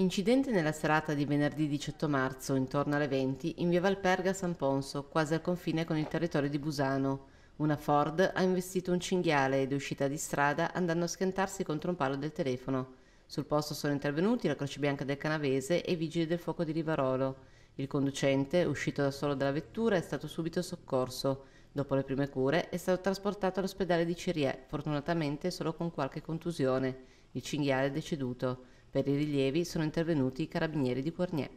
Incidente nella serata di venerdì 18 marzo, intorno alle 20, in via Valperga San Ponso, quasi al confine con il territorio di Busano. Una Ford ha investito un cinghiale ed è uscita di strada andando a schiantarsi contro un palo del telefono. Sul posto sono intervenuti la Croce Bianca del Canavese e i vigili del fuoco di Rivarolo. Il conducente, uscito da solo dalla vettura, è stato subito soccorso. Dopo le prime cure è stato trasportato all'ospedale di Cirie, fortunatamente solo con qualche contusione. Il cinghiale è deceduto. Per i rilievi sono intervenuti i carabinieri di Cornier.